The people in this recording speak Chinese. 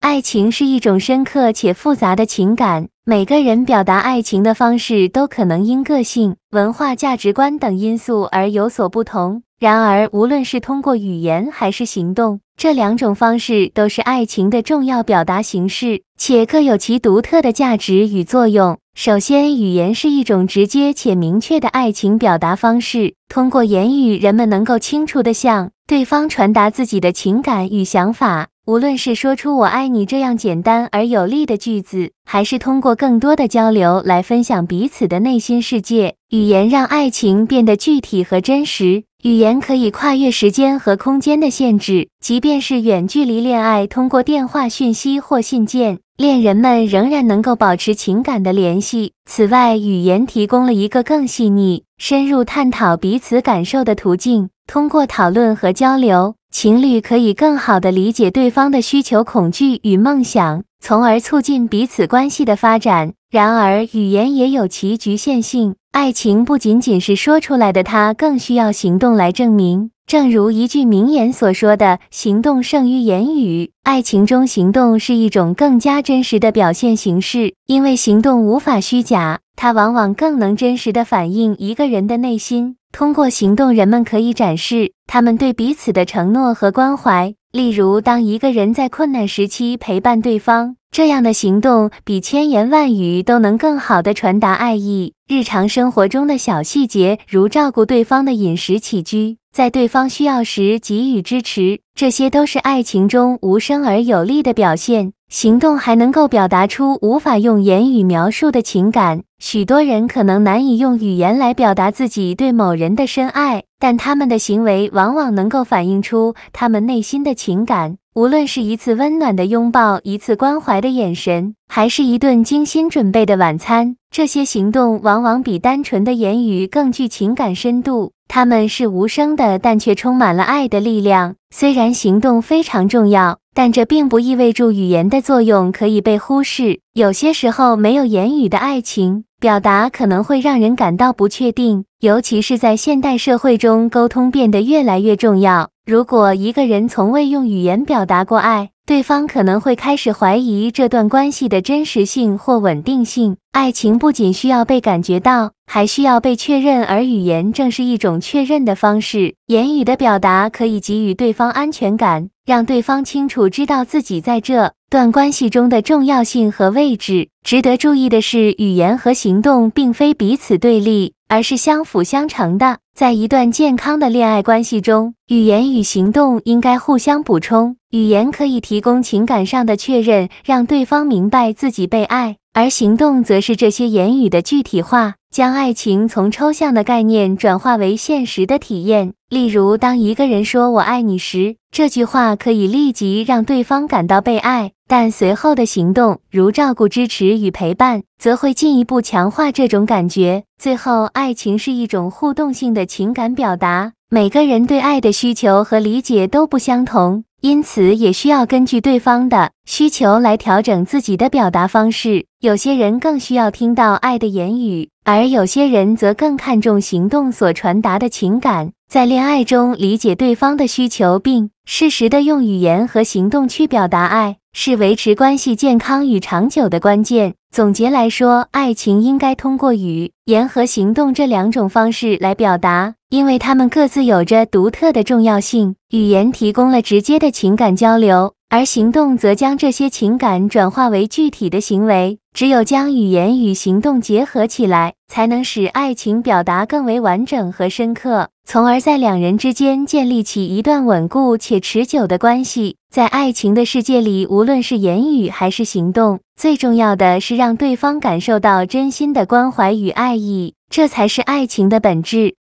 爱情是一种深刻且复杂的情感，每个人表达爱情的方式都可能因个性、文化、价值观等因素而有所不同。然而，无论是通过语言还是行动，这两种方式都是爱情的重要表达形式，且各有其独特的价值与作用。首先，语言是一种直接且明确的爱情表达方式，通过言语，人们能够清楚地向对方传达自己的情感与想法。无论是说出“我爱你”这样简单而有力的句子，还是通过更多的交流来分享彼此的内心世界，语言让爱情变得具体和真实。语言可以跨越时间和空间的限制，即便是远距离恋爱，通过电话、讯息或信件，恋人们仍然能够保持情感的联系。此外，语言提供了一个更细腻、深入探讨彼此感受的途径，通过讨论和交流。情侣可以更好地理解对方的需求、恐惧与梦想，从而促进彼此关系的发展。然而，语言也有其局限性。爱情不仅仅是说出来的，它更需要行动来证明。正如一句名言所说的：“行动胜于言语。”爱情中，行动是一种更加真实的表现形式，因为行动无法虚假，它往往更能真实地反映一个人的内心。通过行动，人们可以展示他们对彼此的承诺和关怀。例如，当一个人在困难时期陪伴对方，这样的行动比千言万语都能更好的传达爱意。日常生活中的小细节，如照顾对方的饮食起居，在对方需要时给予支持，这些都是爱情中无声而有力的表现。行动还能够表达出无法用言语描述的情感。许多人可能难以用语言来表达自己对某人的深爱，但他们的行为往往能够反映出他们内心的情感。无论是一次温暖的拥抱、一次关怀的眼神，还是一顿精心准备的晚餐，这些行动往往比单纯的言语更具情感深度。他们是无声的，但却充满了爱的力量。虽然行动非常重要。但这并不意味着语言的作用可以被忽视。有些时候，没有言语的爱情表达可能会让人感到不确定。尤其是在现代社会中，沟通变得越来越重要。如果一个人从未用语言表达过爱，对方可能会开始怀疑这段关系的真实性或稳定性。爱情不仅需要被感觉到，还需要被确认，而语言正是一种确认的方式。言语的表达可以给予对方安全感，让对方清楚知道自己在这段关系中的重要性和位置。值得注意的是，语言和行动并非彼此对立。而是相辅相成的。在一段健康的恋爱关系中，语言与行动应该互相补充。语言可以提供情感上的确认，让对方明白自己被爱；而行动则是这些言语的具体化。将爱情从抽象的概念转化为现实的体验。例如，当一个人说“我爱你”时，这句话可以立即让对方感到被爱，但随后的行动，如照顾、支持与陪伴，则会进一步强化这种感觉。最后，爱情是一种互动性的情感表达，每个人对爱的需求和理解都不相同。因此，也需要根据对方的需求来调整自己的表达方式。有些人更需要听到爱的言语，而有些人则更看重行动所传达的情感。在恋爱中，理解对方的需求，并适时的用语言和行动去表达爱，是维持关系健康与长久的关键。总结来说，爱情应该通过语言和行动这两种方式来表达，因为它们各自有着独特的重要性。语言提供了直接的情感交流，而行动则将这些情感转化为具体的行为。只有将语言与行动结合起来，才能使爱情表达更为完整和深刻。从而在两人之间建立起一段稳固且持久的关系。在爱情的世界里，无论是言语还是行动，最重要的是让对方感受到真心的关怀与爱意，这才是爱情的本质。